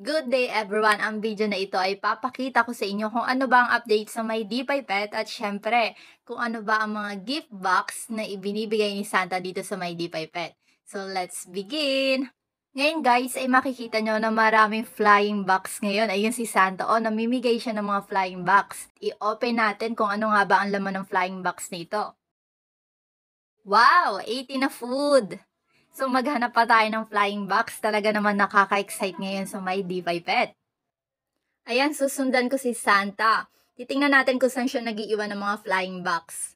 Good day everyone! Ang video na ito ay papakita ko sa inyo kung ano ba ang update sa may DeFi Pet at syempre kung ano ba ang mga gift box na ibinibigay ni Santa dito sa may DeFi Pet. So let's begin! Ngayon guys ay makikita nyo na maraming flying box ngayon. Ayun si Santa o oh, namimigay siya ng mga flying box. I-open natin kung ano nga ba ang laman ng flying box nito. Wow! 80 na food! So maghanap pa tayo ng flying box. Talaga naman nakaka-excite ngayon sa my D5 pet. Ayan, susundan ko si Santa. Titingnan natin kung saan siya nagiiwan ng mga flying box.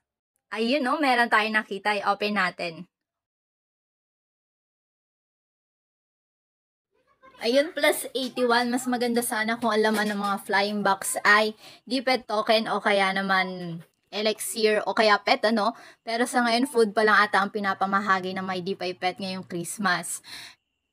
Ayun no, meron tayo nakita. I-open natin. Ayun, plus 81. Mas maganda sana kung alaman ng mga flying box ay gipet token o kaya naman elixir o kaya pet ano. Pero sa ngayon food pa lang ata ang pinapamahagi ng My DeFi Pet ngayong Christmas.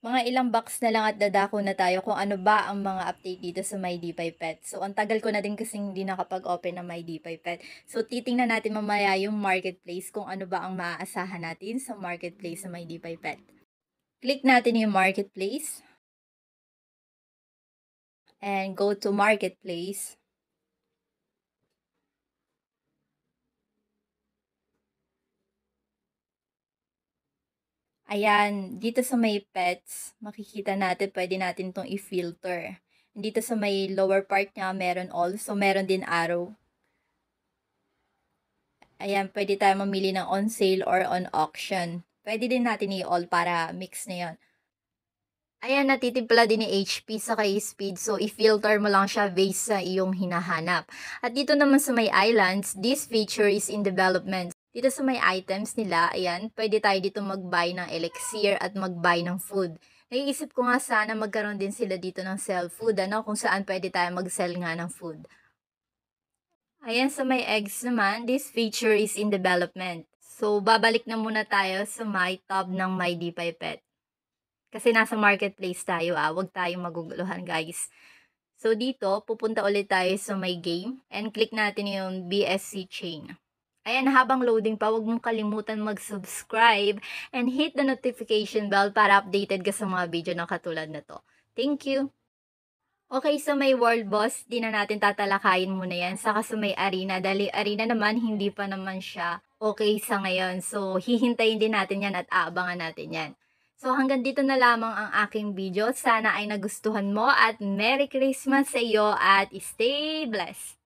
Mga ilang box na lang at dadako na tayo kung ano ba ang mga update dito sa My DeFi Pet. So, ang tagal ko na din kasi hindi nakapag-open ng My DeFi Pet. So, titingnan natin mamaya yung marketplace kung ano ba ang maaasahan natin sa marketplace sa My DeFi Pet. Click natin yung marketplace. And go to marketplace. Ayan, dito sa may pets, makikita natin, pwede natin itong i-filter. Dito sa may lower part niya, meron all. So, meron din arrow. Ayan, pwede tayo mamili ng on sale or on auction. Pwede din natin i-all para mix na yun. Ayan, natitimpla din ni HP sa kay speed. So, i-filter mo lang siya based sa iyong hinahanap. At dito naman sa may islands, this feature is in development. Dito sa may items nila, ayan, pwede tayo dito mag-buy ng elixir at mag-buy ng food. Naiisip ko nga sana magkaroon din sila dito ng sell food, ano, kung saan pwede tayo mag-sell nga ng food. Ayan, sa may eggs naman, this feature is in development. So, babalik na muna tayo sa my tab ng my DeFi pet. Kasi nasa marketplace tayo ah, huwag tayong maguguluhan guys. So, dito, pupunta ulit tayo sa my game and click natin yung BSC chain. Ayan, habang loading pa, huwag mong kalimutan mag-subscribe and hit the notification bell para updated ka sa mga video na katulad na to. Thank you! Okay, so may world boss, di na natin tatalakayin muna yan. Saka sa may arena, dali arena naman, hindi pa naman siya okay sa ngayon. So, hihintayin din natin yan at aabangan natin yan. So, hanggang dito na lamang ang aking video. Sana ay nagustuhan mo at Merry Christmas sa iyo at stay blessed!